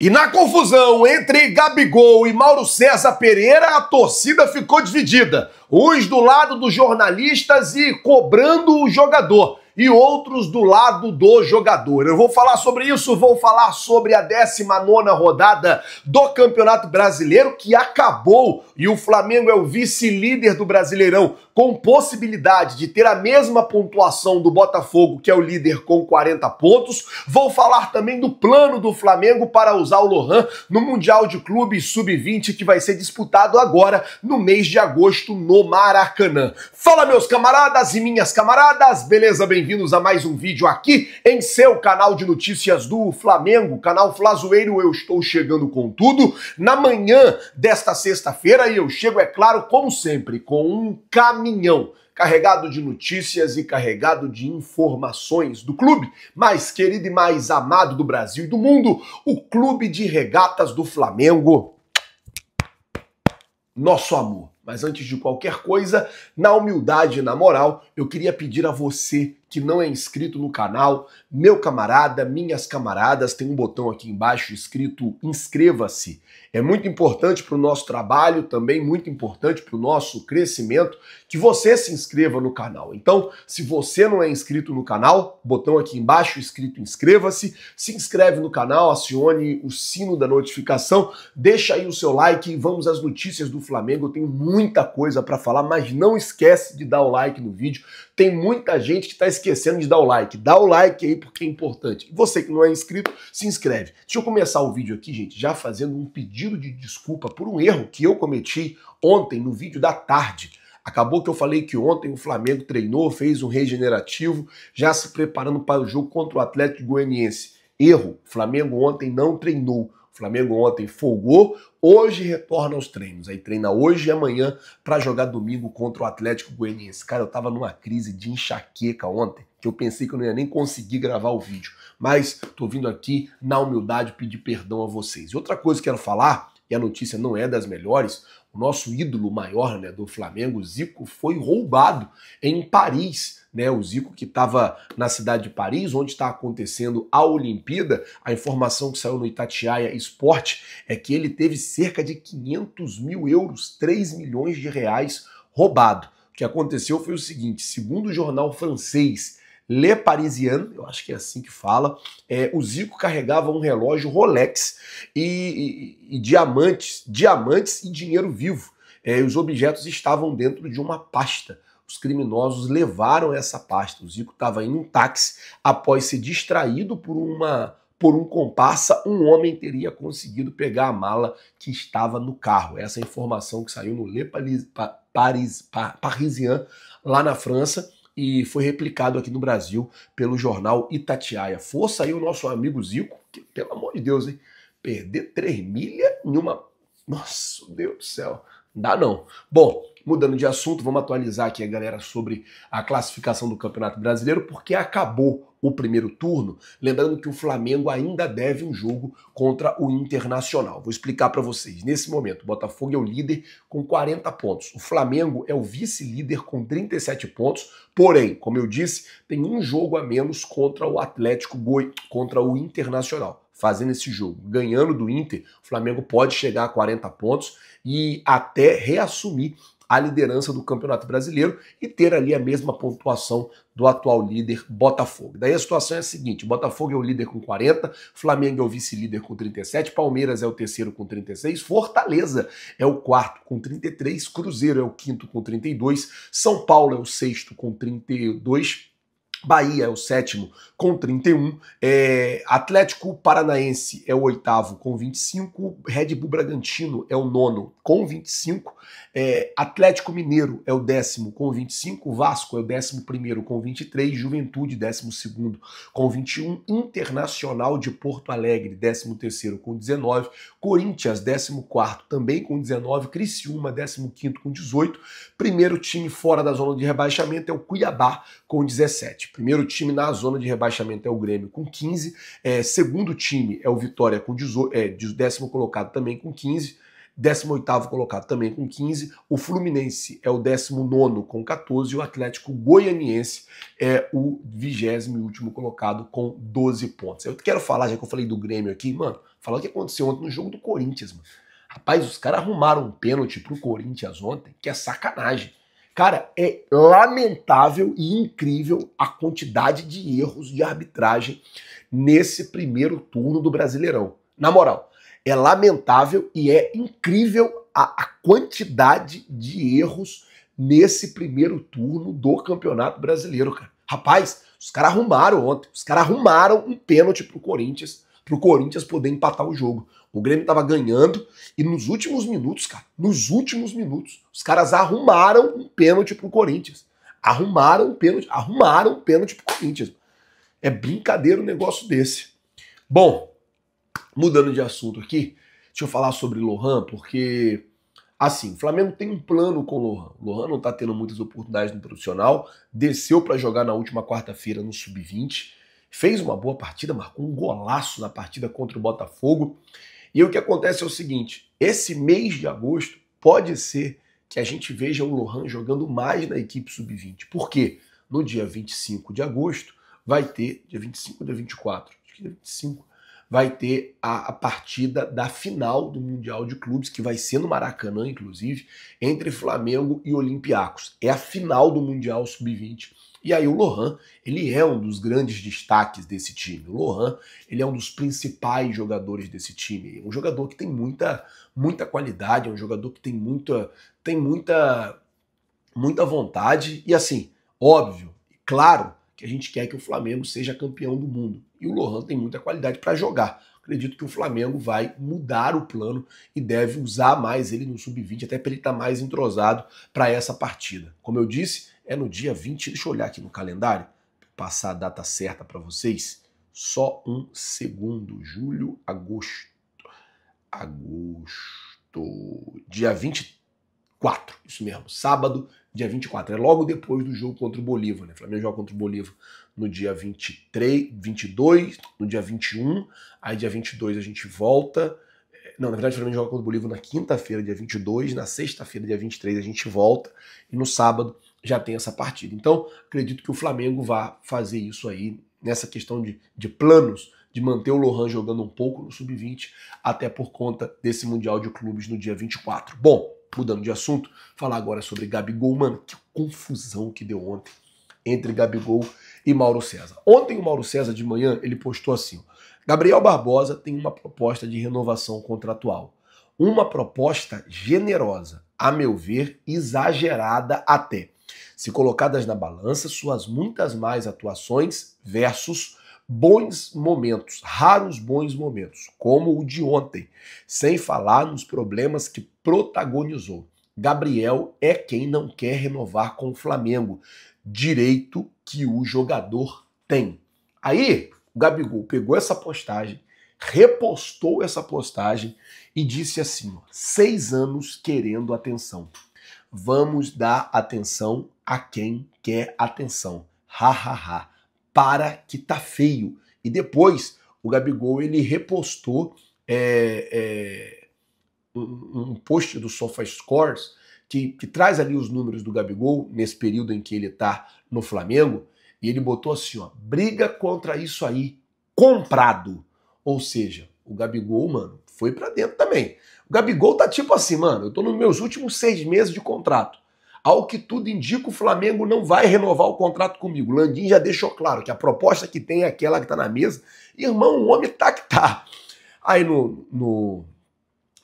E na confusão entre Gabigol e Mauro César Pereira, a torcida ficou dividida. Uns do lado dos jornalistas e cobrando o jogador e outros do lado do jogador. Eu vou falar sobre isso, vou falar sobre a 19 rodada do Campeonato Brasileiro, que acabou e o Flamengo é o vice-líder do Brasileirão, com possibilidade de ter a mesma pontuação do Botafogo, que é o líder com 40 pontos. Vou falar também do plano do Flamengo para usar o Lohan no Mundial de Clubes Sub-20, que vai ser disputado agora, no mês de agosto, no Maracanã. Fala, meus camaradas e minhas camaradas, beleza? bem bem-vindos a mais um vídeo aqui em seu canal de notícias do Flamengo, canal Flazoeiro. Eu estou chegando com tudo na manhã desta sexta-feira e eu chego, é claro, como sempre, com um caminhão carregado de notícias e carregado de informações do clube mais querido e mais amado do Brasil e do mundo, o Clube de Regatas do Flamengo. Nosso amor. Mas antes de qualquer coisa, na humildade e na moral, eu queria pedir a você que não é inscrito no canal, meu camarada, minhas camaradas, tem um botão aqui embaixo escrito inscreva-se. É muito importante para o nosso trabalho, também muito importante para o nosso crescimento, que você se inscreva no canal. Então, se você não é inscrito no canal, botão aqui embaixo escrito inscreva-se, se inscreve no canal, acione o sino da notificação, deixa aí o seu like e vamos às notícias do Flamengo. Eu tenho muita coisa para falar, mas não esquece de dar o like no vídeo, tem muita gente que está esquecendo de dar o like. Dá o like aí porque é importante. Você que não é inscrito, se inscreve. Deixa eu começar o vídeo aqui, gente, já fazendo um pedido de desculpa por um erro que eu cometi ontem no vídeo da tarde. Acabou que eu falei que ontem o Flamengo treinou, fez um regenerativo, já se preparando para o jogo contra o Atlético Goianiense. Erro, Flamengo ontem não treinou. Flamengo ontem folgou, hoje retorna aos treinos. Aí treina hoje e amanhã para jogar domingo contra o Atlético Goianiense. Cara, eu tava numa crise de enxaqueca ontem, que eu pensei que eu não ia nem conseguir gravar o vídeo. Mas tô vindo aqui na humildade pedir perdão a vocês. E outra coisa que quero falar, e a notícia não é das melhores, o nosso ídolo maior né, do Flamengo, Zico, foi roubado em Paris né? O Zico que estava na cidade de Paris, onde está acontecendo a Olimpíada, a informação que saiu no Itatiaia Esporte é que ele teve cerca de 500 mil euros, 3 milhões de reais roubado. O que aconteceu foi o seguinte, segundo o jornal francês Le Parisien, eu acho que é assim que fala, é, o Zico carregava um relógio Rolex e, e, e diamantes, diamantes e dinheiro vivo. É, os objetos estavam dentro de uma pasta os criminosos levaram essa pasta. O Zico estava em um táxi após ser distraído por uma por um comparsa, um homem teria conseguido pegar a mala que estava no carro. Essa é informação que saiu no Le Paris, Paris, Parisien, lá na França, e foi replicado aqui no Brasil pelo jornal Itatiaia. Força aí o nosso amigo Zico, que, pelo amor de Deus, hein? Perder 3 milha em uma. Nossa, Deus do céu. Dá não. Bom, Mudando de assunto, vamos atualizar aqui a galera sobre a classificação do Campeonato Brasileiro, porque acabou o primeiro turno. Lembrando que o Flamengo ainda deve um jogo contra o Internacional. Vou explicar para vocês. Nesse momento, o Botafogo é o líder com 40 pontos. O Flamengo é o vice-líder com 37 pontos. Porém, como eu disse, tem um jogo a menos contra o Atlético Goi, contra o Internacional fazendo esse jogo, ganhando do Inter, o Flamengo pode chegar a 40 pontos e até reassumir a liderança do Campeonato Brasileiro e ter ali a mesma pontuação do atual líder Botafogo. Daí a situação é a seguinte: Botafogo é o líder com 40, Flamengo é o vice-líder com 37, Palmeiras é o terceiro com 36, Fortaleza é o quarto com 33, Cruzeiro é o quinto com 32, São Paulo é o sexto com 32. Bahia é o sétimo com 31, é, Atlético Paranaense é o oitavo com 25, Red Bull Bragantino é o nono com 25, é, Atlético Mineiro é o décimo com 25, Vasco é o décimo primeiro com 23, Juventude décimo segundo com 21, Internacional de Porto Alegre décimo terceiro com 19, Corinthians décimo quarto também com 19, Criciúma décimo quinto com 18, primeiro time fora da zona de rebaixamento é o Cuiabá com 17. Primeiro time na zona de rebaixamento é o Grêmio com 15. É, segundo time é o Vitória com 18, é, décimo colocado também com 15. 18 colocado também com 15, o Fluminense é o 19 com 14 e o Atlético Goianiense é o 20 último colocado com 12 pontos. Eu quero falar, já que eu falei do Grêmio aqui, mano, falar o que aconteceu ontem no jogo do Corinthians, mano. Rapaz, os caras arrumaram um pênalti pro Corinthians ontem, que é sacanagem. Cara, é lamentável e incrível a quantidade de erros de arbitragem nesse primeiro turno do Brasileirão. Na moral, é lamentável e é incrível a, a quantidade de erros nesse primeiro turno do Campeonato Brasileiro, cara. Rapaz, os caras arrumaram ontem, os caras arrumaram um pênalti pro Corinthians, pro Corinthians poder empatar o jogo. O Grêmio estava ganhando e nos últimos minutos, cara, nos últimos minutos, os caras arrumaram um pênalti pro Corinthians. Arrumaram um pênalti, arrumaram um pênalti pro Corinthians. É brincadeira um negócio desse. Bom, mudando de assunto aqui, deixa eu falar sobre Lohan, porque assim, o Flamengo tem um plano com o Lohan. Lohan não tá tendo muitas oportunidades no profissional, desceu para jogar na última quarta-feira no sub-20, fez uma boa partida, marcou um golaço na partida contra o Botafogo. E o que acontece é o seguinte: esse mês de agosto pode ser que a gente veja o Lohan jogando mais na equipe sub-20. Por quê? No dia 25 de agosto vai ter, dia 25 ou dia 24, acho que dia 25, vai ter a, a, partida da final do Mundial de Clubes, que vai ser no Maracanã, inclusive, entre Flamengo e Olympiacos. É a final do Mundial Sub-20. E aí o Lohan, ele é um dos grandes destaques desse time. O Lohan, ele é um dos principais jogadores desse time. Um jogador que tem muita, muita qualidade, é um jogador que tem muita, tem muita, muita vontade. E assim, óbvio, claro que a gente quer que o Flamengo seja campeão do mundo. E o Lohan tem muita qualidade para jogar. Acredito que o Flamengo vai mudar o plano e deve usar mais ele no sub-20, até para ele estar tá mais entrosado para essa partida. Como eu disse, é no dia 20. Deixa eu olhar aqui no calendário, passar a data certa para vocês. Só um segundo. Julho, agosto. Agosto. Dia 24 isso mesmo, sábado, dia 24, é logo depois do jogo contra o Bolívar, né? O Flamengo joga contra o Bolívar no dia 23, 22, no dia 21, aí dia 22 a gente volta. É, não, na verdade o Flamengo joga contra o Bolívar na quinta-feira, dia 22, na sexta-feira, dia 23 a gente volta e no sábado já tem essa partida. Então, acredito que o Flamengo vá fazer isso aí nessa questão de, de planos de manter o Lohan jogando um pouco no sub-20, até por conta desse Mundial de Clubes no dia 24. Bom, mudando de assunto, falar agora sobre Gabigol. Mano, que confusão que deu ontem entre Gabigol e Mauro César. Ontem o Mauro César de manhã, ele postou assim: Gabriel Barbosa tem uma proposta de renovação contratual. Uma proposta generosa, a meu ver, exagerada até. Se colocadas na balança, suas muitas mais atuações versus bons momentos, raros bons momentos, como o de ontem, sem falar nos problemas que protagonizou. Gabriel é quem não quer renovar com o Flamengo, direito que o jogador tem. Aí, o Gabigol pegou essa postagem, repostou essa postagem e disse assim: ó, seis anos querendo atenção. Vamos dar atenção a quem quer atenção. Ha ha ha para que tá feio. E depois o Gabigol ele repostou é, é, um, post do Sofa Scores que, que traz ali os números do Gabigol nesse período em que ele tá no Flamengo. E ele botou assim: ó, briga contra isso aí, comprado. Ou seja, o Gabigol, mano, foi para dentro também. O Gabigol tá tipo assim, mano, eu tô nos meus últimos seis meses de contrato. Ao que tudo indica, o Flamengo não vai renovar o contrato comigo. Landim já deixou claro que a proposta que tem é aquela que está na mesa. Irmão, o homem tá que tá. Aí no, no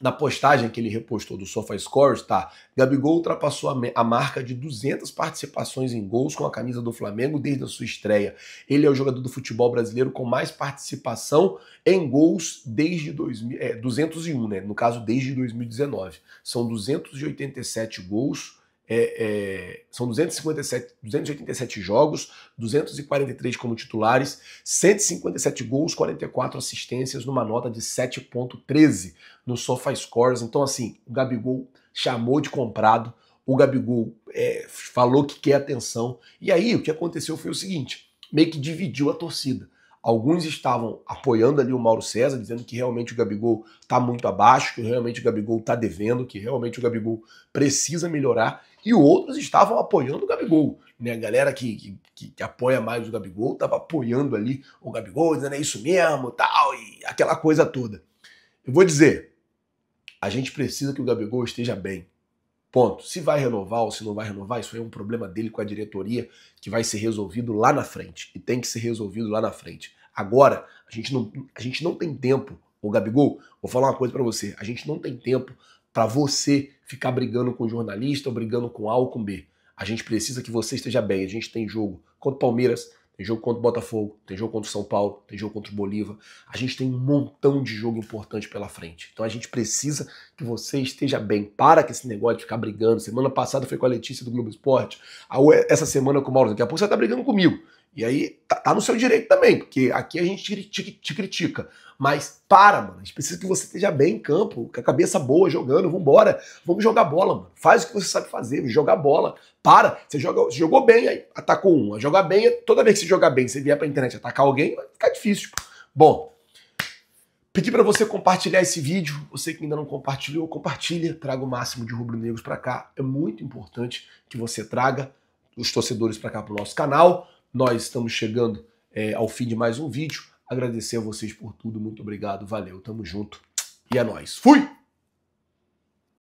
na postagem que ele repostou do Sofa Scores, tá? Gabigol ultrapassou a, a, marca de 200 participações em gols com a camisa do Flamengo desde a sua estreia. Ele é o jogador do futebol brasileiro com mais participação em gols desde 2000, é, 201, né? No caso, desde 2019. São 287 gols é, é, são 257, 287 jogos, 243 como titulares, 157 gols, 44 assistências, numa nota de 7.13 no Sofa Scores. Então, assim, o Gabigol chamou de comprado, o Gabigol é, falou que quer atenção. E aí, o que aconteceu foi o seguinte, meio que dividiu a torcida. Alguns estavam apoiando ali o Mauro César, dizendo que realmente o Gabigol está muito abaixo, que realmente o Gabigol está devendo, que realmente o Gabigol precisa melhorar e outros estavam apoiando o Gabigol. Né? A galera que, que, que, apoia mais o Gabigol estava apoiando ali o Gabigol, dizendo é isso mesmo, tal, e aquela coisa toda. Eu vou dizer, a gente precisa que o Gabigol esteja bem. Ponto. Se vai renovar ou se não vai renovar, isso é um problema dele com a diretoria que vai ser resolvido lá na frente. E tem que ser resolvido lá na frente. Agora, a gente não, a gente não tem tempo. o Gabigol, vou falar uma coisa para você. A gente não tem tempo para você ficar brigando com jornalista ou brigando com A ou com B. A gente precisa que você esteja bem. A gente tem jogo contra o Palmeiras, tem jogo contra o Botafogo, tem jogo contra o São Paulo, tem jogo contra o Bolívar. A gente tem um montão de jogo importante pela frente. Então a gente precisa que você esteja bem. Para com esse negócio de ficar brigando. Semana passada foi com a Letícia do Globo Esporte. Essa semana com o Mauro. Daqui a pouco você tá brigando comigo. E aí tá, tá, no seu direito também, porque aqui a gente te, te, te, critica. Mas para, mano. A gente precisa que você esteja bem em campo, com a cabeça boa, jogando. Vambora. Vamos jogar bola, mano. Faz o que você sabe fazer, jogar bola. Para. Você, joga, você jogou bem, aí atacou um. Jogar bem, toda vez que você jogar bem, você vier pra internet atacar alguém, vai ficar difícil. Tipo. Bom, Pedi para você compartilhar esse vídeo. Você que ainda não compartilhou, compartilha. Traga o máximo de rubro-negros para cá. É muito importante que você traga os torcedores para cá para o nosso canal nós estamos chegando é, ao fim de mais um vídeo. Agradecer a vocês por tudo, muito obrigado, valeu, tamo junto e é nóis. Fui!